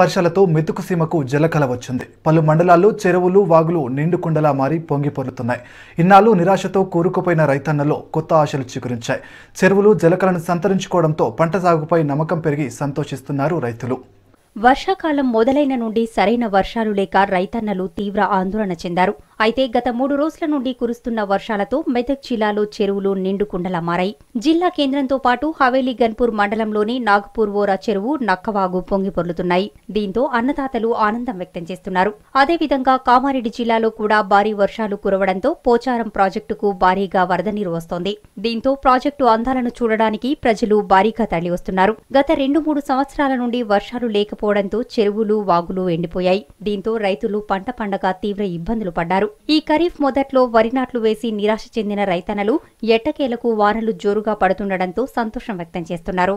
వర్షాలతో మెతుకు సీమకు జలకల వచ్చింది పలు మండలాల్లో చెరువులు వాగులు నిండుకుండలా మారి పొంగిపొరుతున్నాయి ఇన్నాళ్ళు నిరాశతో కూరుకుపోయిన రైతన్నలో కొత్త ఆశలు చిగురించాయి చెరువులు జలకలను సంతరించుకోవడంతో పంట సాగుపై నమ్మకం పెరిగి సంతోషిస్తున్నారు రైతులు వర్షాకాలం మొదలైన నుండి సరైన వర్షాలు లేక రైతన్నలు తీవ్ర ఆందోళన చెందారు అయితే గత మూడు రోజుల నుండి కురుస్తున్న వర్షాలతో మెదక్ జిల్లాలో చెరువులు నిండుకుండలా మారాయి జిల్లా కేంద్రంతో పాటు హవేలీ గన్పూర్ మండలంలోని నాగ్పూర్ ఓరా చెరువు నక్కవాగు పొంగిపొర్లుతున్నాయి దీంతో అన్నదాతలు ఆనందం వ్యక్తం చేస్తున్నారు అదేవిధంగా కామారెడ్డి జిల్లాలో కూడా భారీ వర్షాలు కురవడంతో పోచారం ప్రాజెక్టుకు భారీగా వరద నీరు వస్తోంది దీంతో ప్రాజెక్టు అందాలను చూడడానికి ప్రజలు భారీగా తరలివస్తున్నారు గత రెండు మూడు సంవత్సరాల నుండి వర్షాలు లేకపోవడం లేకపోవడంతో చెరువులు వాగులు ఎండిపోయాయి దీంతో రైతులు పంట పండగ తీవ్ర ఇబ్బందులు పడ్డారు ఈ ఖరీఫ్ మొదట్లో వరి నాట్లు వేసి నిరాశ చెందిన రైతన్నలు ఎట్టకేలకు వానలు జోరుగా పడుతుండటంతో సంతోషం వ్యక్తం చేస్తున్నారు